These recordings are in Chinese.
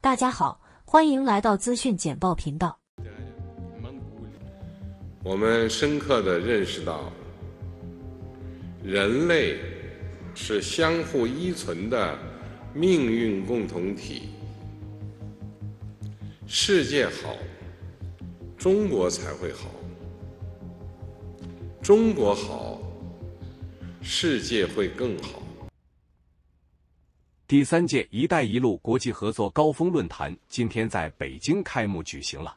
大家好，欢迎来到资讯简报频道。我们深刻的认识到，人类是相互依存的命运共同体，世界好，中国才会好。中国好，世界会更好。第三届“一带一路”国际合作高峰论坛今天在北京开幕举行了。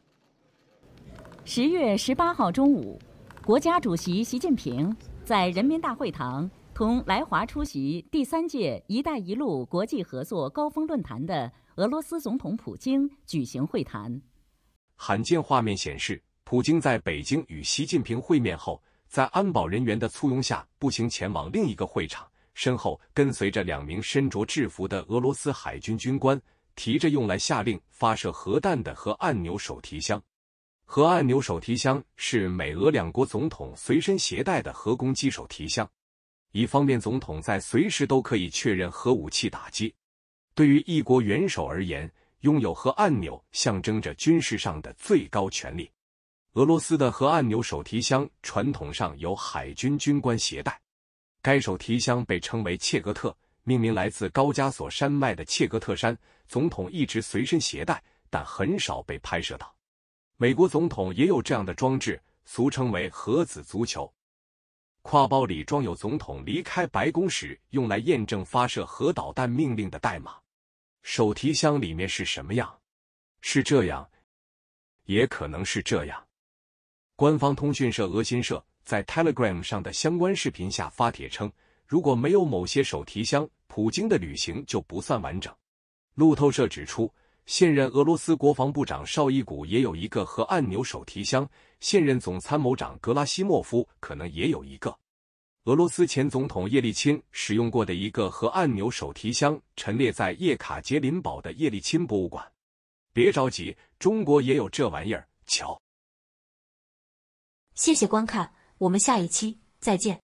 十月十八号中午，国家主席习近平在人民大会堂同来华出席第三届“一带一路”国际合作高峰论坛的俄罗斯总统普京举行会谈。罕见画面显示，普京在北京与习近平会面后。在安保人员的簇拥下，步行前往另一个会场，身后跟随着两名身着制服的俄罗斯海军军官，提着用来下令发射核弹的核按钮手提箱。核按钮手提箱是美俄两国总统随身携带的核攻击手提箱，以方便总统在随时都可以确认核武器打击。对于一国元首而言，拥有核按钮象征着军事上的最高权力。俄罗斯的核按钮手提箱传统上由海军军官携带，该手提箱被称为切格特，命名来自高加索山脉的切格特山。总统一直随身携带，但很少被拍摄到。美国总统也有这样的装置，俗称为“核子足球”。挎包里装有总统离开白宫时用来验证发射核导弹命令的代码。手提箱里面是什么样？是这样，也可能是这样。官方通讯社俄新社在 Telegram 上的相关视频下发帖称，如果没有某些手提箱，普京的旅行就不算完整。路透社指出，现任俄罗斯国防部长绍伊古也有一个和按钮手提箱，现任总参谋长格拉西莫夫可能也有一个。俄罗斯前总统叶利钦使用过的一个和按钮手提箱陈列在叶卡捷琳堡的叶利钦博物馆。别着急，中国也有这玩意儿，瞧。谢谢观看，我们下一期再见。